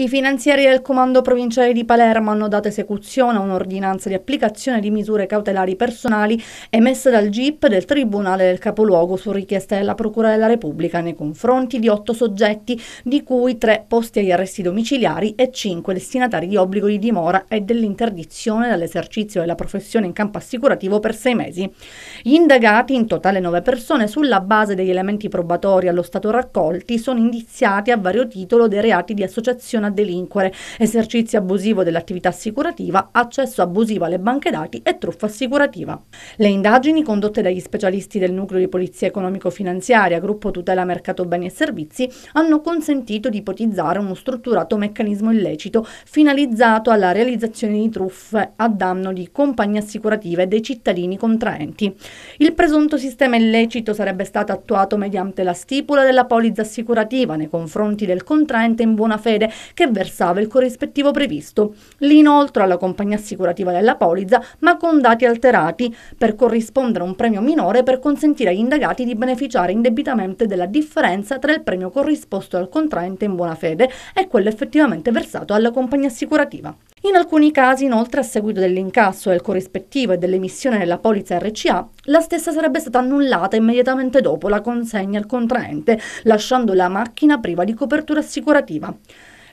I finanzieri del Comando Provinciale di Palermo hanno dato esecuzione a un'ordinanza di applicazione di misure cautelari personali emessa dal GIP del Tribunale del Capoluogo su richiesta della Procura della Repubblica nei confronti di otto soggetti, di cui tre posti agli arresti domiciliari e cinque destinatari di obbligo di dimora e dell'interdizione dall'esercizio della professione in campo assicurativo per sei mesi. Gli indagati, in totale nove persone, sulla base degli elementi probatori allo Stato raccolti, sono indiziati a vario titolo dei reati di associazione delinquere, esercizio abusivo dell'attività assicurativa, accesso abusivo alle banche dati e truffa assicurativa. Le indagini condotte dagli specialisti del Nucleo di Polizia Economico-Finanziaria, Gruppo Tutela Mercato Beni e Servizi, hanno consentito di ipotizzare uno strutturato meccanismo illecito finalizzato alla realizzazione di truffe a danno di compagnie assicurative dei cittadini contraenti. Il presunto sistema illecito sarebbe stato attuato mediante la stipula della polizza assicurativa nei confronti del contraente in buona fede che versava il corrispettivo previsto, l'inoltro alla compagnia assicurativa della polizza, ma con dati alterati, per corrispondere a un premio minore per consentire agli indagati di beneficiare indebitamente della differenza tra il premio corrisposto al contraente in buona fede e quello effettivamente versato alla compagnia assicurativa. In alcuni casi, inoltre, a seguito dell'incasso del corrispettivo e dell'emissione della polizza RCA, la stessa sarebbe stata annullata immediatamente dopo la consegna al contraente, lasciando la macchina priva di copertura assicurativa.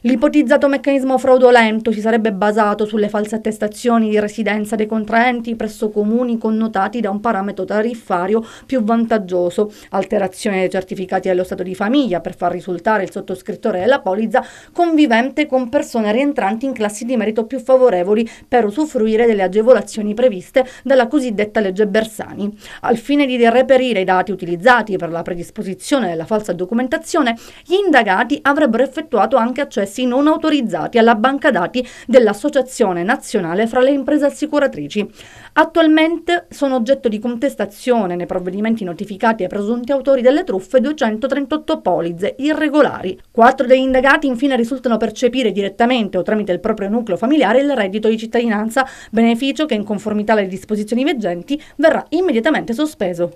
L'ipotizzato meccanismo fraudolento si sarebbe basato sulle false attestazioni di residenza dei contraenti presso comuni connotati da un parametro tariffario più vantaggioso, alterazione dei certificati dello stato di famiglia per far risultare il sottoscrittore della polizza convivente con persone rientranti in classi di merito più favorevoli per usufruire delle agevolazioni previste dalla cosiddetta legge Bersani. Al fine di reperire i dati utilizzati per la predisposizione della falsa documentazione, gli indagati avrebbero effettuato anche accessi processi non autorizzati alla banca dati dell'Associazione Nazionale fra le Imprese Assicuratrici. Attualmente sono oggetto di contestazione nei provvedimenti notificati ai presunti autori delle truffe 238 polizze irregolari. Quattro degli indagati infine risultano percepire direttamente o tramite il proprio nucleo familiare il reddito di cittadinanza, beneficio che in conformità alle disposizioni veggenti verrà immediatamente sospeso.